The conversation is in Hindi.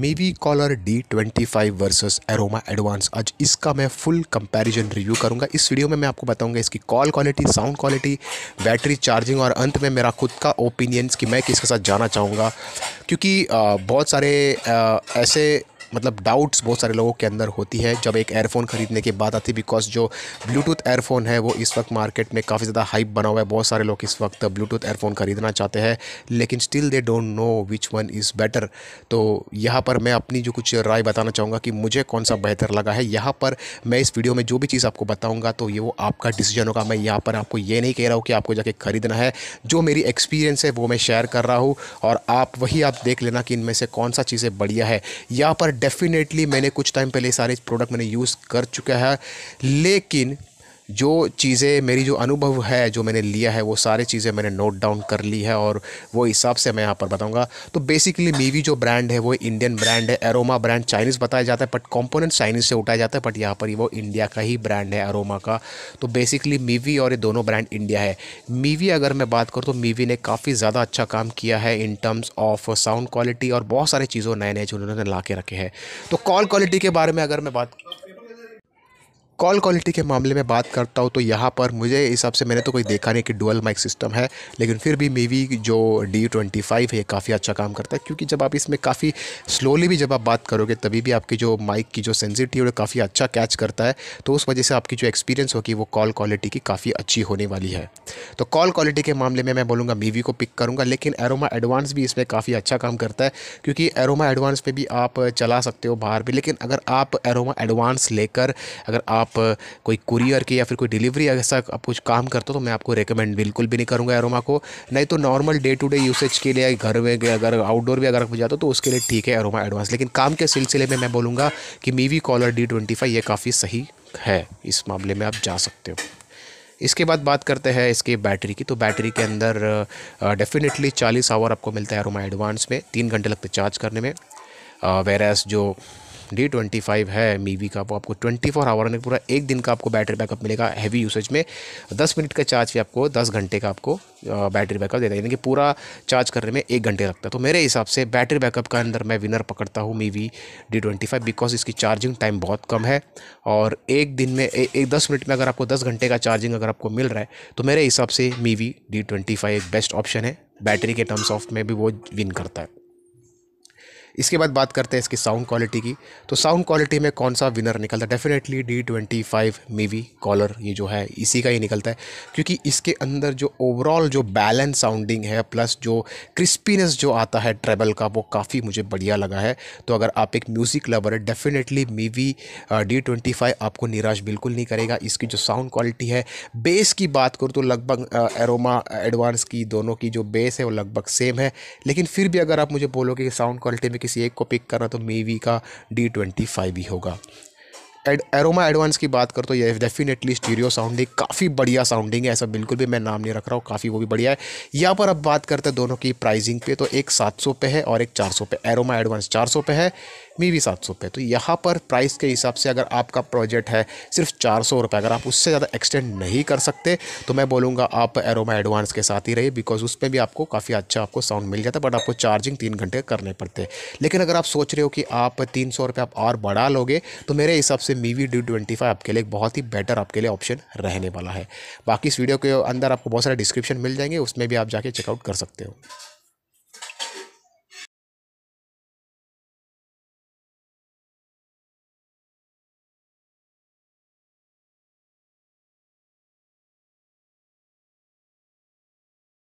मे Mivi collar D twenty five versus Aroma advance आज इसका मैं फुल कंपैरिजन रिव्यू करूंगा इस वीडियो में मैं आपको बताऊंगा इसकी call quality sound quality battery charging और अंत में मेरा खुद का ओपिनियंस कि मैं किसके साथ जाना चाहूँगा क्योंकि बहुत सारे ऐसे मतलब डाउट्स बहुत सारे लोगों के अंदर होती है जब एक एयरफोन ख़रीदने की बात आती है बिकॉज जो ब्लूटूथ एयरफोन है वो इस वक्त मार्केट में काफ़ी ज़्यादा हाइप बना हुआ है बहुत सारे लोग इस वक्त ब्लूटूथ एयरफोन ख़रीदना चाहते हैं लेकिन still they don't know which one is better तो यहाँ पर मैं अपनी जो कुछ राय बताना चाहूँगा कि मुझे कौन सा बेहतर लगा है यहाँ पर मैं इस वीडियो में जो भी चीज़ आपको बताऊँगा तो ये वो आपका डिसीजन होगा मैं यहाँ पर आपको ये नहीं कह रहा हूँ कि आपको जाके ख़रीदना है जो मेरी एक्सपीरियंस है वो मैं शेयर कर रहा हूँ और आप वही आप देख लेना कि इनमें से कौन सा चीज़ें बढ़िया है यहाँ पर डेफिनेटली मैंने कुछ टाइम पहले सारे प्रोडक्ट मैंने यूज़ कर चुका है लेकिन जो चीज़ें मेरी जो अनुभव है जो मैंने लिया है वो सारी चीज़ें मैंने नोट डाउन कर ली है और वो हिसाब से मैं यहाँ पर बताऊँगा तो बेसिकली मीवी जो ब्रांड है वो इंडियन ब्रांड है एरोमा ब्रांड चाइनीज़ बताया जाता है बट कॉम्पोनेंट चाइनीज़ से उठाया जाता है बट यहाँ पर वो इंडिया का ही ब्रांड है एरोमा का तो बेसिकली मीवी और ये दोनों ब्रांड इंडिया है मीवी अगर मैं बात करूँ तो मीवी ने काफ़ी ज़्यादा अच्छा काम किया है in terms of sound quality और बहुत सारी चीज़ों नए नए जो उन्होंने ला के रखे हैं तो कॉल क्वालिटी के बारे में अगर मैं बात कॉल क्वालिटी के मामले में बात करता हूँ तो यहाँ पर मुझे हिसाब से मैंने तो कोई देखा नहीं कि डुअल माइक सिस्टम है लेकिन फिर भी मीवी जो डी ट्वेंटी फाइव है ये काफ़ी अच्छा काम करता है क्योंकि जब आप इसमें काफ़ी स्लोली भी जब आप बात करोगे तभी भी आपकी जो माइक की जो सेंसिटिव है काफ़ी अच्छा कैच करता है तो उस वजह से आपकी जो एक्सपीरियंस होगी वो कॉल क्वालिटी की काफ़ी अच्छी होने वाली है तो कॉल क्वालिटी के मामले में मैं बोलूँगा मीवी को पिक करूँगा लेकिन एरोमा एडवांस भी इसमें काफ़ी अच्छा काम करता है क्योंकि एरोमा एडवांस पर भी आप चला सकते हो बाहर भी लेकिन अगर आप एरोमा एडवांस लेकर अगर आप आप कोई कुरियर की या फिर कोई डिलीवरी ऐसा आप कुछ काम करते हो तो मैं आपको रिकमेंड बिल्कुल भी नहीं करूँगा एरोमा को नहीं तो normal day to day usage के लिए घर में अगर आउटडोर भी अगर आप जाते हो तो उसके लिए ठीक है एरोमा एडवांस लेकिन काम के सिलसिले में मैं बोलूँगा कि Mivi collar D twenty five ये काफ़ी सही है इस मामले में आप जा सकते हो इसके बाद बात करते हैं इसके बैटरी की तो बैटरी के अंदर डेफिनेटली चालीस आवर आपको मिलता है एरोमा एडवांस में तीन घंटे लगते चार्ज करने में वेरास जो डे ट्वेंटी फाइव है मीवी का वो आपको ट्वेंटी फोर आवर में पूरा एक दिन का आपको बैटरी बैकअप मिलेगा हैवी यूसेज में दस मिनट का चार्ज भी आपको दस घंटे का आपको बैटरी बैकअप देता है यानी कि पूरा चार्ज करने में एक घंटे लगता है तो मेरे हिसाब से बैटरी बैकअप का अंदर मैं विनर पकड़ता हूँ Mivi D twenty five because इसकी चार्जिंग टाइम बहुत कम है और एक दिन में ए, एक दस मिनट में अगर आपको दस घंटे का चार्जिंग अगर आपको मिल रहा है तो मेरे हिसाब से मीवी डी ट्वेंटी फाइव एक बेस्ट ऑप्शन है बैटरी के टर्म्स ऑफ में भी वो विन करता है इसके बाद बात करते हैं इसकी साउंड क्वालिटी की तो साउंड क्वालिटी में कौन सा विनर निकलता है डेफिनेटली डी ट्वेंटी फाइव वी कॉलर ये जो है इसी का ही निकलता है क्योंकि इसके अंदर जो ओवरऑल जो बैलेंस साउंडिंग है प्लस जो क्रिस्पीनेस जो आता है ट्रेबल का वो काफ़ी मुझे बढ़िया लगा है तो अगर आप एक म्यूज़िक लवर है definitely Mivi D twenty five आपको निराश बिल्कुल नहीं करेगा इसकी जो साउंड क्वालिटी है बेस की बात करूँ तो लगभग एरोमा एडवांस की दोनों की जो बेस है वो लगभग सेम है लेकिन फिर भी अगर आप मुझे बोलोगे कि साउंड क्वालिटी में किसी एक को पिक करना तो मे वी का डी ट्वेंटी फाइव ही होगा एरोमा एडवांस की बात कर तो ये डेफिनेटली स्टीरियो साउंडिंग काफ़ी बढ़िया साउंडिंग है ऐसा बिल्कुल भी मैं नाम नहीं रख रहा हूँ काफ़ी वो भी बढ़िया है यहाँ पर अब बात करते हैं दोनों की प्राइसिंग पे तो एक सात सौ पे है और एक चार सौ पे एरोमा एडवांस चार सौ पे है मी भी सात सौ पे तो यहाँ पर प्राइस के हिसाब से अगर आपका प्रोजेक्ट है सिर्फ चार सौ रुपये अगर आप उससे ज़्यादा एक्सटेंड नहीं कर सकते तो मैं बोलूँगा आप एरोमा एडवांस के साथ ही रहिए बिकॉज उस पर भी आपको काफ़ी अच्छा आपको साउंड मिल जाता है बट आपको चार्जिंग तीन घंटे करने पड़ते हैं लेकिन अगर आप सोच रहे हो कि आप तीन सौ रुपये आप और बढ़ा लोगे तो मेरे हिसाब से से वी डी ट्वेंटी फाइव आपके लिए एक बहुत ही बेटर आपके लिए ऑप्शन रहने वाला है बाकी इस वीडियो के अंदर आपको बहुत सारे डिस्क्रिप्शन मिल जाएंगे उसमें भी आप जाके चेकआउट कर सकते हो